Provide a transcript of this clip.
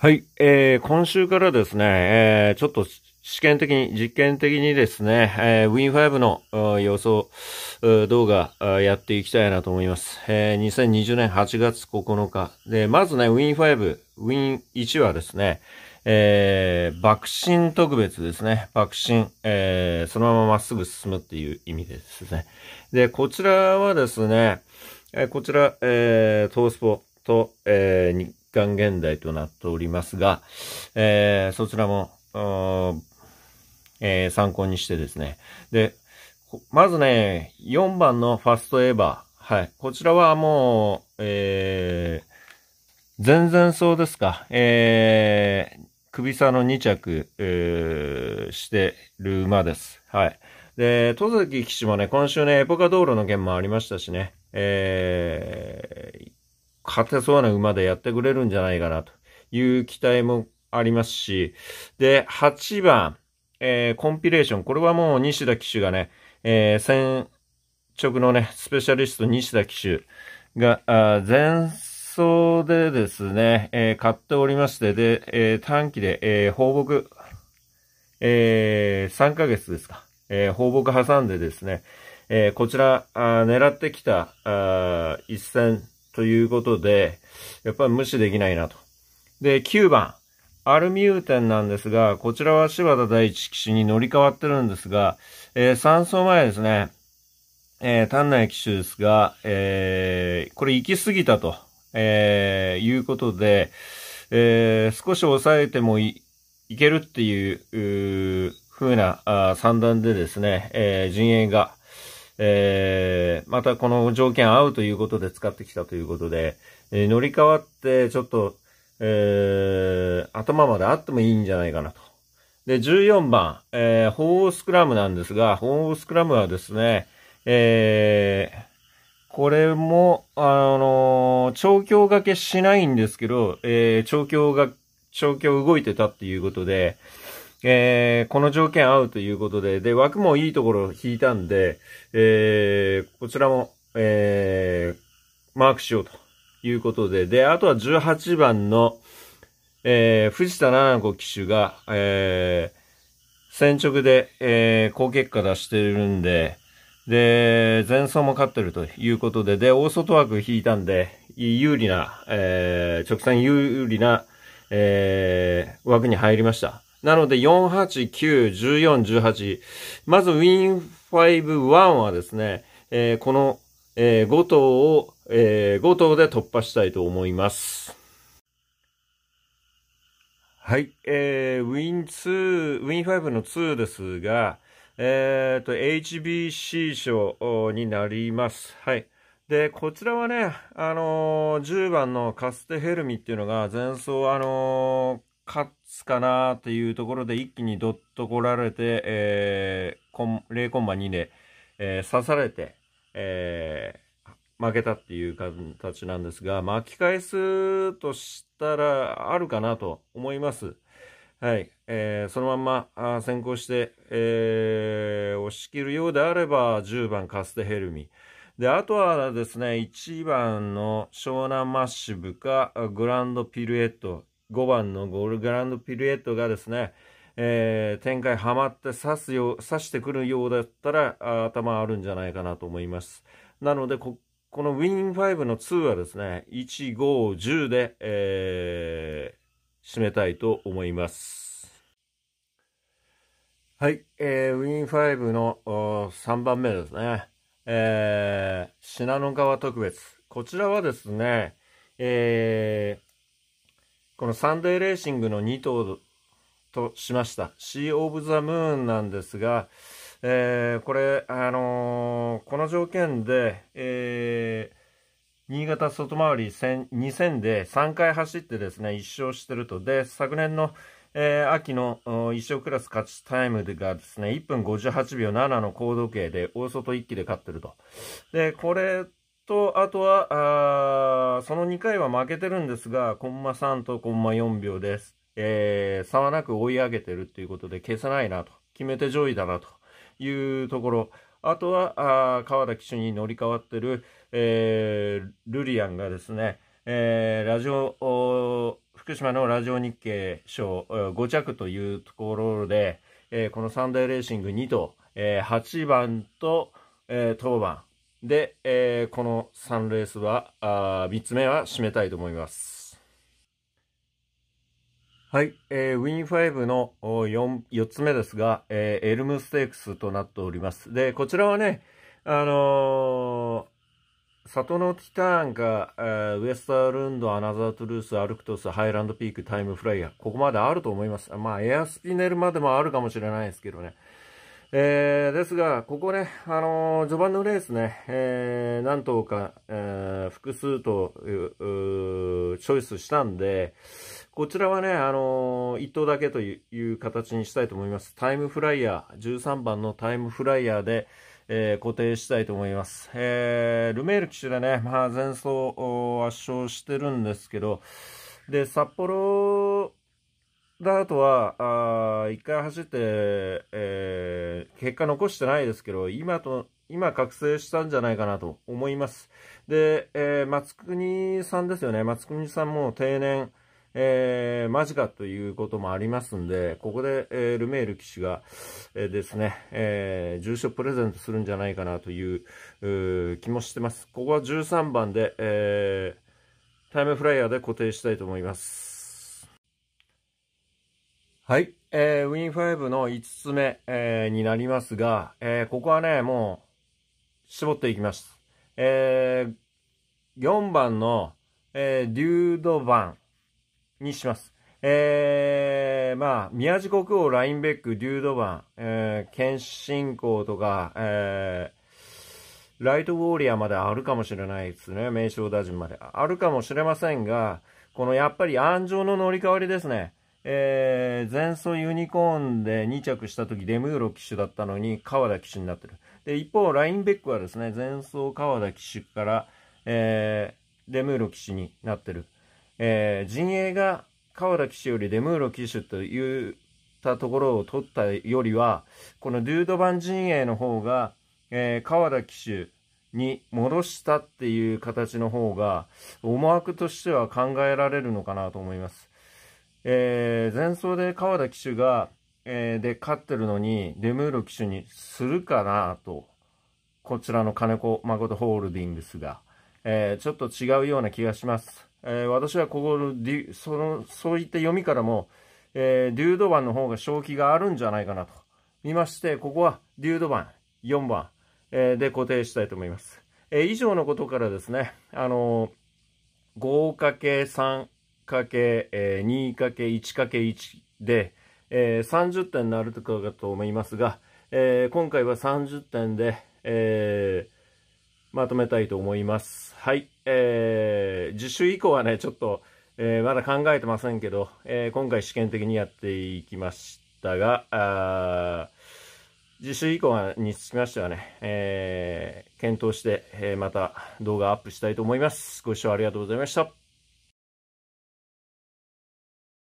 はい、えー、今週からですね、えー、ちょっと試験的に、実験的にですね、えー、Win5 の予想動画やっていきたいなと思います。えー、2020年8月9日。で、まずね、Win5、Win1 はですね、えー、爆心特別ですね。爆心、えー、そのまままっすぐ進むっていう意味ですね。で、こちらはですね、えー、こちら、えー、トースポと、えー、刊現代となっておりますが、えー、そちらも、えー、参考にしてですね。で、まずね、4番のファストエヴァ。はい。こちらはもう、えー、全然そうですか。えー、首差の2着、えー、してる馬です。はい。で、戸崎騎士もね、今週ね、エポカ道路の件もありましたしね、え勝てそうな馬でやってくれるんじゃないかなという期待もありますし、で、8番、えー、コンピレーション。これはもう西田騎手がね、えー、先直のね、スペシャリスト西田騎手が、あ前走でですね、えー、買っておりまして、で、えー、短期で、えー、放牧、えー、3ヶ月ですか、えー、放牧挟んでですね、えー、こちら、あ狙ってきた、あ一戦ということで、やっぱり無視できないなと。で、9番、アルミューテンなんですが、こちらは柴田第一騎士に乗り換わってるんですが、えー、3走前ですね、えー、丹内騎手ですが、えー、これ行き過ぎたと、えー、いうことで、えー、少し抑えてもいいけるっていう、う風なあ算段でですね、えー、陣営が、えー、またこの条件合うということで使ってきたということで、えー、乗り換わってちょっと、えー、頭まであってもいいんじゃないかなと。で、14番、えー、鳳凰スクラムなんですが、鳳凰スクラムはですね、えー、これも、あのー、調教がけしないんですけど、えー、調教が、調教動いてたっていうことで、えー、この条件合うということで、で、枠もいいところを引いたんで、えー、こちらも、えー、マークしようということで、で、あとは18番の、えー、藤田七子騎手が、えー、先直で、えー、好結果出してるんで、で、前走も勝ってるということで、で、大外枠引いたんで、有利な、えー、直線有利な、えー、枠に入りました。なので、4、8、9、14、18。まず、Win5-1 はですね、えこの、え5頭を、え5頭で突破したいと思います。はい、えー、Win2、Win5 の2ですが、えっ、と、HBC 賞になります。はい。で、こちらはね、あの10番のカステヘルミっていうのが前走、あの勝つかなというところで一気にドッと来られて、えー、コン0コンマ2で、えー、刺されて、えー、負けたっていう形なんですが、巻き返すとしたらあるかなと思います。はい。えー、そのまんま先行して、えー、押し切るようであれば、10番カステヘルミ。で、あとはですね、1番の湘南マッシブか、グランドピルエット。5番のゴールグランドピルエットがですね、えー、展開ハマって刺すよう、刺してくるようだったら頭あるんじゃないかなと思います。なのでこ、このウィニング5の2はですね、1、5、10で、えー、締めたいと思います。はい、えー、ウィニング5の3番目ですね。えー、信濃川特別。こちらはですね、えー、このサンデーレーシングの2頭としました。シー・オブ・ザ・ムーンなんですが、えー、これ、あのー、この条件で、えー、新潟外回り2000で3回走ってですね、1勝してると。で、昨年の、えー、秋の1勝クラス勝ちタイムがですね、1分58秒7の高度計で、大外1機で勝ってると。で、これと、あとは、あその2回は負けてるんですが、コンマ3とコンマ4秒です。えー、差はなく追い上げてるっていうことで消さないなと、決めて上位だなというところ。あとは、あ川田騎手に乗り換わってる、えー、ルリアンがですね、えー、ラジオ、福島のラジオ日経賞5着というところで、えー、このサンデーレーシング2と、えー、8番と、えー、当番、で、えー、この3レースは、あ3つ目は締めたいと思います。はい、えー、ウィン5の 4, 4つ目ですが、えー、エルムステークスとなっております。で、こちらはね、あのー、里のティターンか、ウエスタールンド、アナザートゥルース、アルクトス、ハイランドピーク、タイムフライヤー、ここまであると思います。まあ、エアスピネルまでもあるかもしれないですけどね。えー、ですが、ここね、あのー、序盤のレースね、えー、何頭か、えー、複数とチョイスしたんで、こちらはね、あのー、頭だけという形にしたいと思います。タイムフライヤー、13番のタイムフライヤーで、えー、固定したいと思います。えー、ルメール騎手でね、まあ、前走圧勝してるんですけど、で、札幌で、あとは、一回走って、えー、結果残してないですけど、今と、今覚醒したんじゃないかなと思います。で、えー、松国さんですよね。松国さんも定年、えー、間近ということもありますんで、ここで、えー、ルメール騎手が、えー、ですね、えー、住所プレゼントするんじゃないかなという気もしてます。ここは13番で、えー、タイムフライヤーで固定したいと思います。はい。えー、ファイブの5つ目、えー、になりますが、えー、ここはね、もう、絞っていきます。えー、4番の、えー、デュードバンにします。えー、まあ、宮地国王、ラインベック、デュードバン、えー、剣信公とか、えー、ライトウォーリアまであるかもしれないですね。名称打順まで。あるかもしれませんが、このやっぱり安城の乗り換わりですね。えー、前走ユニコーンで2着した時デムーロ騎手だったのに川田騎手になってる。で、一方、ラインベックはですね、前走川田騎手から、えー、デムーロ騎手になってる。えー、陣営が川田騎手よりデムーロ騎手といったところを取ったよりは、このデュード版陣営の方が、えー、川田騎手に戻したっていう形の方が、思惑としては考えられるのかなと思います。えー、前走で川田騎手が、えー、で、勝ってるのに、デムーロ騎手にするかなと、こちらの金子誠ホールディングスが、えー、ちょっと違うような気がします。えー、私はここのその、そういった読みからも、えー、デュードバンの方が正気があるんじゃないかなと、見まして、ここはデュードバン4番、えー、で固定したいと思います。えー、以上のことからですね、あのー、5かけ3、2 × 2け1 × 1で、えー、30点になるとかと思いますが、えー、今回は30点で、えー、まとめたいと思います。はい。えー、自習以降はね、ちょっと、えー、まだ考えてませんけど、えー、今回試験的にやっていきましたが、あ実習以降につきましてはね、えー、検討して、えー、また動画アップしたいと思います。ご視聴ありがとうございました。